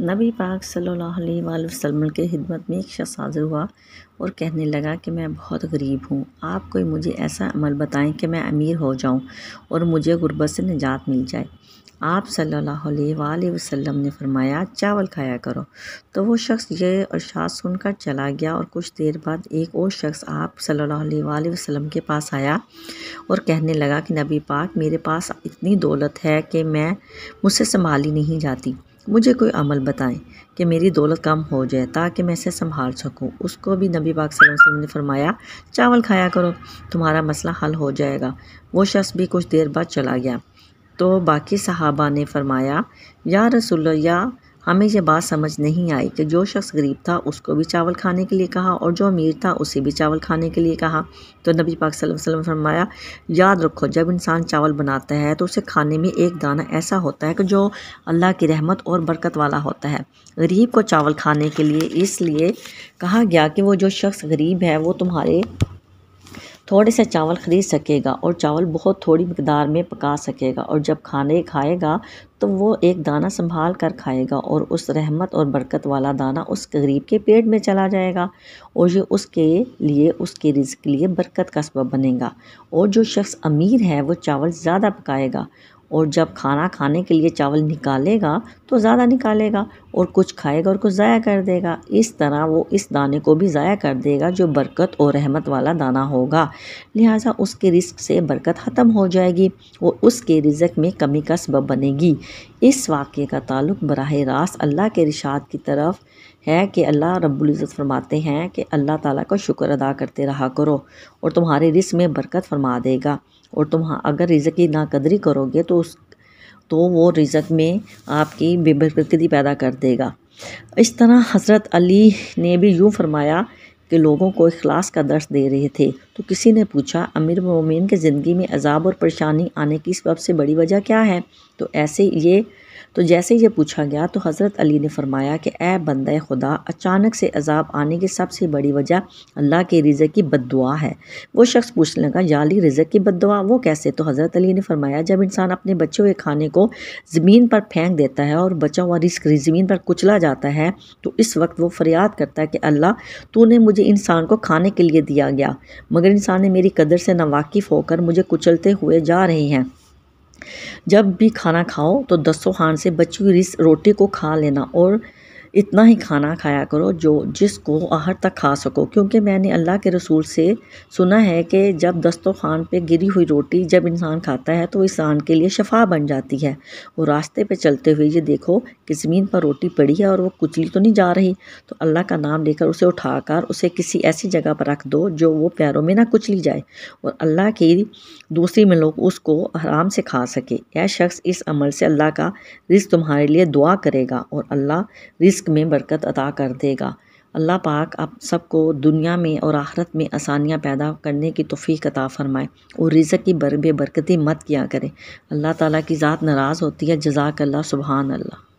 नबी पाक सल्लल्लाहु अलैहि वसल्लम के खिदमत में एक शख्स हाजिर हुआ और कहने लगा कि मैं बहुत गरीब हूँ आप कोई मुझे ऐसा अमल बताएं कि मैं अमीर हो जाऊँ और मुझे ग़ुरबत से निजात मिल जाए आप सल्लल्लाहु अलैहि वसल्लम ने फरमाया चावल खाया करो तो वो शख्स ये अरशाद सुनकर चला गया और कुछ देर बाद एक और शख्स आप सल्लल्लाहु अलैहि वसल्लम के पास आया और कहने लगा कि नबी पाक मेरे पास इतनी दौलत है कि मैं मुझसे संभाली नहीं जाती मुझे कोई अमल बताएं कि मेरी दौलत कम हो जाए ताकि मैं इसे संभाल सकूं उसको भी नबी पाक वसल्लम ने फरमाया चावल खाया करो तुम्हारा मसला हल हो जाएगा वो शख्स भी कुछ देर बाद चला गया तो बाकी सहाबा ने फरमाया या रसुल्ला या हमें यह बात समझ नहीं आई कि जो शख्स गरीब था उसको भी चावल खाने के लिए कहा और जो अमीर था उसे भी चावल खाने के लिए कहा तो नबी पाक वसल्लम ने फरमाया याद रखो जब इंसान चावल बनाता है तो उसे खाने में एक दाना ऐसा होता है कि जो अल्लाह की रहमत और बरकत वाला होता है गरीब को चावल खाने के लिए इसलिए कहा गया कि वो जो शख्स गरीब है वो तुम्हारे थोड़े से चावल ख़रीद सकेगा और चावल बहुत थोड़ी मकदार में पका सकेगा और जब खाने खाएगा तो वो एक दाना संभाल कर खाएगा और उस रहमत और बरकत वाला दाना उस गरीब के पेट में चला जाएगा और ये उसके लिए उसके रिज़ के लिए बरकत का सबब बनेगा और जो शख्स अमीर है वो चावल ज़्यादा पकाएगा और जब खाना खाने के लिए चावल निकालेगा तो ज़्यादा निकालेगा और कुछ खाएगा और कुछ ज़ाया कर देगा इस तरह वो इस दाने को भी ज़ाया कर देगा जो बरकत और रहमत वाला दाना होगा लिहाजा उसके रिस्क से बरकत ख़त्म हो जाएगी और उसके रिजक में कमी का सबब बनेगी इस वाक़े का ताल्लुक बरह रास्त अल्लाह के रिशात की तरफ है कि अल्लाह रबुल्ज़त फरमाते हैं कि अल्लाह ताला का शुक्र अदा करते रहा करो और तुम्हारे रिस्क में बरकत फरमा देगा और तुम अगर रिज़ की नाकदरी करोगे तो उस तो वो रिजक में आपकी बेबरकती पैदा कर देगा इस तरह हज़रत अली ने भी यूँ फरमाया कि लोगों को अखलास का दर्श दे रहे थे तो किसी ने पूछा अमीर मोमिन के ज़िंदगी में अजाब और परेशानी आने की सबसे बड़ी वजह क्या है तो ऐसे ये तो जैसे यह पूछा गया तो हज़रत अली ने फरमाया कि ए बंद खुदा अचानक से अजाब आने की सबसे बड़ी वजह अल्लाह के रिज़ की बददुआ है वो शख्स पूछने लगा जाली रिज़ की बददुआ वो कैसे तो हज़रत अली ने फरमाया जब इंसान अपने बचे हुए खाने को ज़मीन पर फेंक देता है और बचा हुआ रिस्क ज़मीन पर कुचला जाता है तो इस वक्त वो फरियाद करता है कि अल्लाह तूने मुझे इंसान को खाने के लिए दिया गया मगर इंसान ने मेरी कदर से नावाकिफ़ होकर मुझे कुचलते हुए जा रहे हैं जब भी खाना खाओ तो हाथ से बची हुई रोटी को खा लेना और इतना ही खाना खाया करो जो जिसको आहर तक खा सको क्योंकि मैंने अल्लाह के रसूल से सुना है कि जब दस्तरखान पे गिरी हुई रोटी जब इंसान खाता है तो इंसान के लिए शफा बन जाती है और रास्ते पे चलते हुए ये देखो कि ज़मीन पर रोटी पड़ी है और वो कुचली तो नहीं जा रही तो अल्लाह का नाम लेकर उसे उठाकर उसे किसी ऐसी जगह पर रख दो जो वो पैरों में ना कुचली जाए और अल्लाह की दूसरी में लोग उसको आराम से खा सके यह शख्स इस अमल से अल्लाह का रिज तुम्हारे लिए दुआ करेगा और अल्लाह रिज रिस्क में बरकत अता कर देगा अल्लाह पाक आप सबको दुनिया में और आखरत में आसानियाँ पैदा करने की तोफ़ी अता फ़रमाए और रिज़क की बर बेबरकती मत किया करें अल्लाह ताला की ज़ात नाराज़ होती है जजाक अल्लाह सुबहान अल्लाह